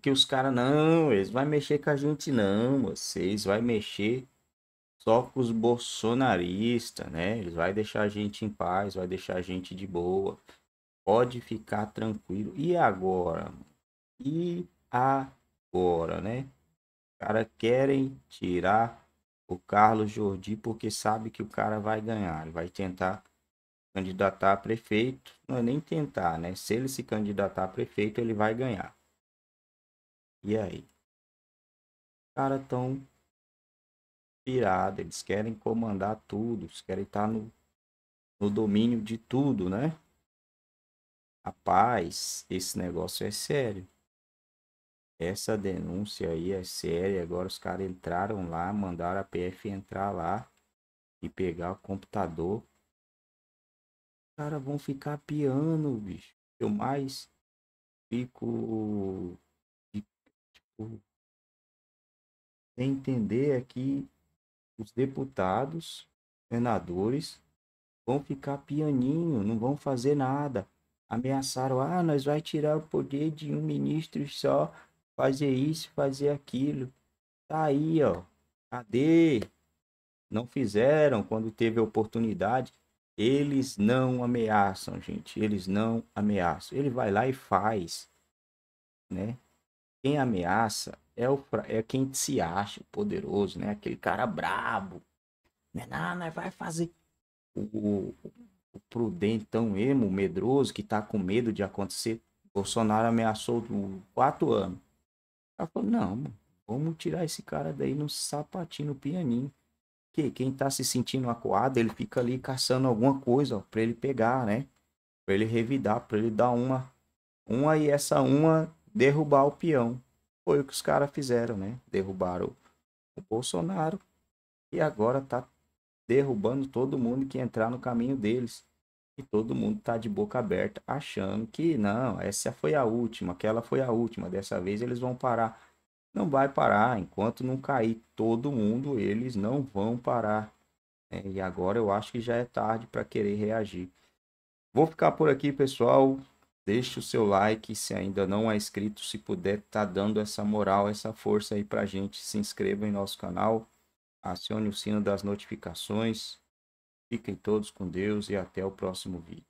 que os caras, não, eles vai mexer com a gente não, vocês vai mexer só com os bolsonaristas, né? Eles vai deixar a gente em paz, vai deixar a gente de boa. Pode ficar tranquilo. E agora? E agora, né? Os caras querem tirar o Carlos Jordi porque sabe que o cara vai ganhar. Ele vai tentar candidatar a prefeito. Não é nem tentar, né? Se ele se candidatar a prefeito, ele vai ganhar. E aí? Cara, tão pirados, eles querem comandar tudo, eles querem estar tá no, no domínio de tudo, né? Rapaz, esse negócio é sério. Essa denúncia aí é séria. Agora os caras entraram lá, mandaram a PF entrar lá e pegar o computador. Os caras vão ficar piando bicho. Eu mais fico entender é que os deputados, senadores, vão ficar pianinho, não vão fazer nada. Ameaçaram, ah, nós vai tirar o poder de um ministro só, fazer isso, fazer aquilo. Tá aí, ó. Cadê? Não fizeram quando teve a oportunidade. Eles não ameaçam, gente. Eles não ameaçam. Ele vai lá e faz, né? Quem ameaça é, o, é quem se acha poderoso, né? Aquele cara brabo. Né? Não, não, vai fazer. O, o prudentão emo, medroso, que tá com medo de acontecer. Bolsonaro ameaçou quatro anos. Ela falou, não, vamos tirar esse cara daí no sapatinho, no pianinho. Que quem tá se sentindo acuado, ele fica ali caçando alguma coisa, para pra ele pegar, né? Pra ele revidar, pra ele dar uma. Uma e essa uma derrubar o peão. Foi o que os caras fizeram, né? Derrubaram o Bolsonaro e agora tá derrubando todo mundo que entrar no caminho deles. E todo mundo tá de boca aberta achando que não, essa foi a última, aquela foi a última, dessa vez eles vão parar. Não vai parar, enquanto não cair todo mundo, eles não vão parar. É, e agora eu acho que já é tarde para querer reagir. Vou ficar por aqui, pessoal. Deixe o seu like se ainda não é inscrito, se puder, tá dando essa moral, essa força aí pra gente. Se inscreva em nosso canal, acione o sino das notificações. Fiquem todos com Deus e até o próximo vídeo.